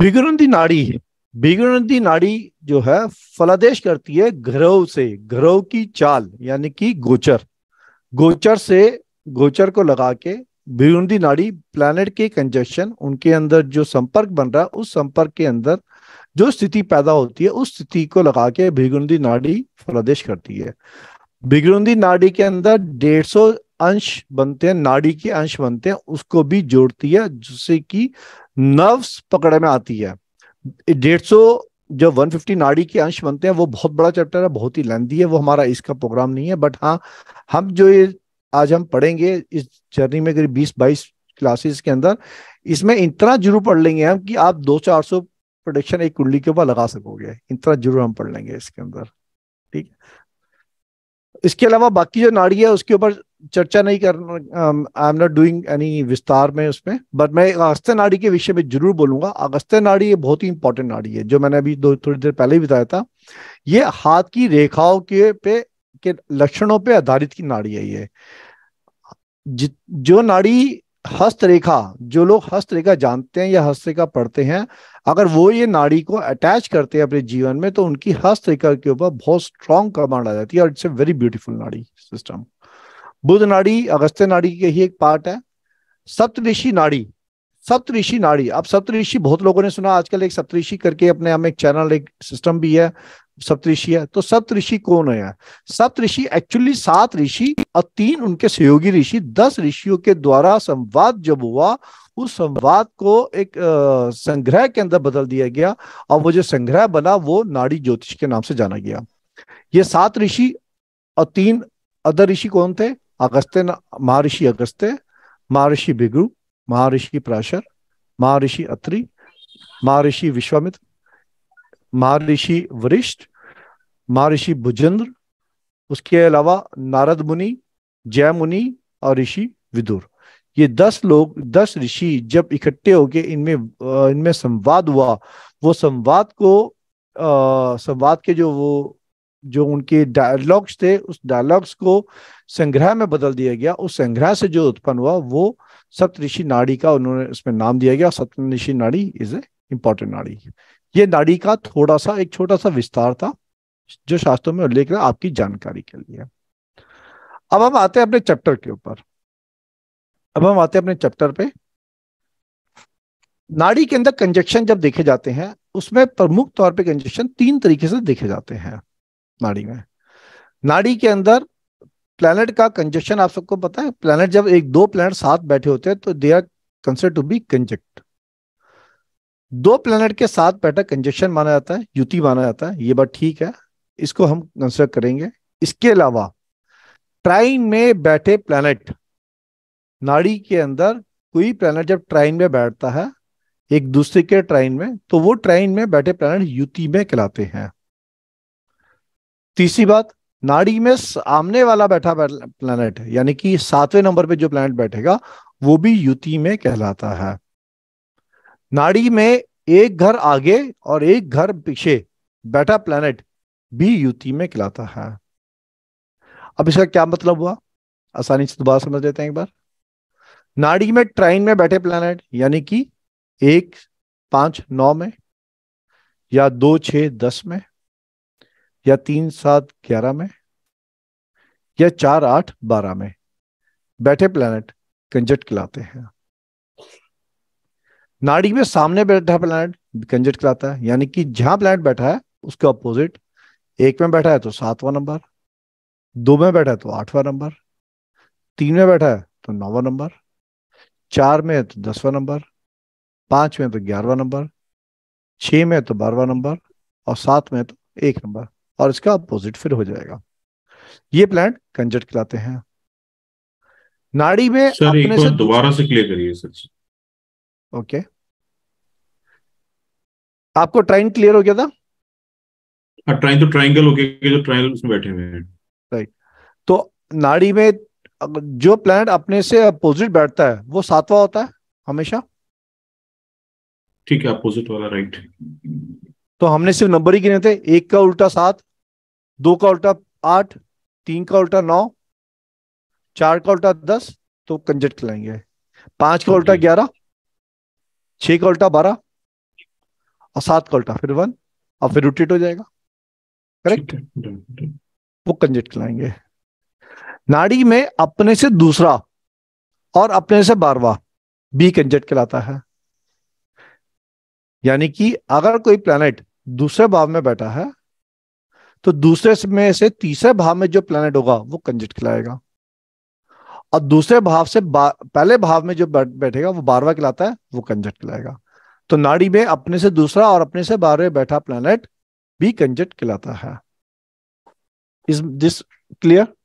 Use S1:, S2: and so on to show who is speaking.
S1: बिगड़ंती नाड़ी है बिगड़ंती नाड़ी जो है फलादेश करती है घरव से घरव की चाल यानी कि गोचर गोचर से गोचर को लगा के बिगड़ंती नाड़ी प्लैनेट के कंजक्शन उनके अंदर जो संपर्क बन रहा है उस संपर्क के अंदर जो स्थिति पैदा होती है उस स्थिति को लगा के बिगड़ंती नाड़ी फलादेश करती है बिगड़ुंदी नाड़ी के अंदर डेढ़ सौ अंश बनते हैं नाड़ी के अंश बनते हैं उसको भी जोड़ती है जिससे कि नर्व्स पकड़ में आती है डेढ़ सौ जो 150 नाड़ी के अंश बनते हैं वो बहुत बड़ा चैप्टर है बहुत ही लेंदी है वो हमारा इसका प्रोग्राम नहीं है बट हाँ हम जो ये आज हम पढ़ेंगे इस जर्नी में करीब बीस बाईस क्लासेस के अंदर इसमें इतना जरूर पढ़ लेंगे हम कि आप दो चार सौ प्रोडक्शन एक कुंडली के ऊपर लगा सकोगे इतना जरूर हम पढ़ लेंगे इसके अंदर ठीक है इसके अलावा बाकी जो नाड़ी है उसके ऊपर चर्चा नहीं कर I am not doing any विस्तार में उसमें बट मैं अगस्त्य नाड़ी के विषय में जरूर बोलूंगा अगस्त्य नाड़ी ये बहुत ही इंपॉर्टेंट नाड़ी है जो मैंने अभी दो थोड़ी देर पहले ही बताया था ये हाथ की रेखाओं के पे के लक्षणों पे आधारित की नाड़ी है ये ज, जो नाड़ी हस्त रेखा जो लोग हस्त रेखा जानते हैं या हस्त रेखा पढ़ते हैं अगर वो ये नाड़ी को अटैच करते हैं अपने जीवन में तो उनकी हस्त रेखा के ऊपर बहुत स्ट्रांग कमांड आ जाती है और इट्स ए वेरी ब्यूटीफुल नाड़ी सिस्टम बुध नाड़ी अगस्त्य नाड़ी के ही एक पार्ट है सप्तऋषि नाड़ी सप्तऋषि नाड़ी अब सप्तऋषि बहुत लोगों ने सुना आजकल एक सप्तऋषि करके अपने हम एक चैनल एक सिस्टम भी है सप्तऋषि है तो सप्तऋषि कौन है सप्तऋषि एक्चुअली सात ऋषि और तीन उनके सहयोगी ऋषि दस ऋषियों के द्वारा संवाद जब हुआ उस संवाद को एक संग्रह के अंदर बदल दिया गया और वो जो संग्रह बना वो नाड़ी ज्योतिष के नाम से जाना गया ये सात ऋषि और तीन अदर ऋषि कौन थे अगस्त्य महर्षि अगस्त्य महर्षि भिगु महर्षि प्राशर महर्षि अत्रि महर्षि विश्वामित्र महर्षि वरिष्ठ महर्षि भुजेंद्र उसके अलावा नारद मुनि जय मुनि और ऋषि विदुर ये दस लोग दस ऋषि जब इकट्ठे होके इनमें इनमें संवाद हुआ वो संवाद को संवाद के जो वो जो उनके डायलॉग्स थे उस डायलॉग्स को संग्रह में बदल दिया गया उस संग्रह से जो उत्पन्न हुआ वो सप्तऋषि नाड़ी का उन्होंने उसमें नाम दिया गया सप्तऋषि नाड़ी इज ए इम्पोर्टेंट नाड़ी ये नाड़ी का थोड़ा सा एक छोटा सा विस्तार था जो शास्त्रों में उल्लेख रहा आपकी जानकारी के लिए अब हम आते हैं अपने चैप्टर के ऊपर अब हम आते हैं अपने चैप्टर पे नाड़ी के अंदर कंजेक्शन जब देखे जाते हैं उसमें प्रमुख तौर पे कंजेक्शन तीन तरीके से देखे जाते हैं नाड़ी में नाड़ी के अंदर प्लैनेट का कंजक्शन आप सबको पता है प्लैनेट जब एक दो प्लैनेट साथ बैठे होते हैं तो they are consider to be conjunct दो प्लैनेट के साथ बैठा कंजक्शन माना जाता है युति माना जाता है ये बात ठीक है इसको हम कंसिडर करेंगे इसके अलावा ट्राइन में बैठे प्लैनेट नाड़ी के अंदर कोई प्लैनेट जब ट्राइन में बैठता है एक दूसरे के ट्राइन में तो वो ट्राइन में बैठे प्लैनेट युति में कहलाते हैं तीसरी बात नाड़ी में सामने वाला बैठा प्लैनेट यानी कि सातवें नंबर पे जो प्लेनेट बैठेगा वो भी युति में कहलाता है नाड़ी में एक घर आगे और एक घर पीछे बैठा प्लैनेट भी युति में कहलाता है अब इसका क्या मतलब हुआ आसानी से दोबारा समझ लेते हैं एक बार नाड़ी में ट्राइन में बैठे प्लैनेट यानी कि एक पांच नौ में या दो छ दस में या तीन सात ग्यारह में या चार आठ बारह में बैठे प्लैनेट कंजट कहलाते हैं नाड़ी में सामने बैठा प्लैनेट कंजट कहलाता है यानी कि जहां प्लैनेट बैठा है उसके ऑपोजिट एक में बैठा है तो सातवां नंबर दो में बैठा है तो आठवां नंबर तीन में बैठा है तो नौवा नंबर चार में है तो दसवां नंबर पांच में तो ग्यारहवा नंबर छह में तो बारहवा नंबर और सात में तो एक नंबर और इसका अपोजिट फिर हो जाएगा ये प्लांट कंजट कहलाते हैं नाड़ी में अपने से दोबारा से क्लियर करिए सर ओके आपको ट्राइन क्लियर हो गया था ट्राइन हाँ, तो ट्राइंगल हो गया जो ट्राइंगल उसमें बैठे हुए हैं राइट तो नाड़ी में जो प्लानट अपने से अपोजिट बैठता है वो सातवा होता है हमेशा ठीक है अपोजिट वाला राइट तो हमने सिर्फ नंबर ही गिने थे एक का उल्टा सात दो का उल्टा आठ तीन का उल्टा नौ चार का उल्टा दस तो कंजट खिलाएंगे पांच का उल्टा ग्यारह छह का उल्टा बारह और सात का उल्टा फिर वन और फिर रोटेट हो जाएगा करेक्ट वो कंजट खिलाएंगे नाड़ी में अपने से दूसरा और अपने से बारवा बी कंजट कहलाता है यानी कि अगर कोई प्लैनेट दूसरे भाव में बैठा है तो दूसरे में से तीसरे भाव में जो प्लेनेट होगा वो कंजट खिलाएगा और दूसरे भाव से पहले भाव में जो बैठेगा वो बारवा खिलाता है वो कंजट खिलाएगा तो नाड़ी में अपने से दूसरा और अपने से बारहवें बैठा प्लेनेट भी कंजट खिलाता है इज दिस क्लियर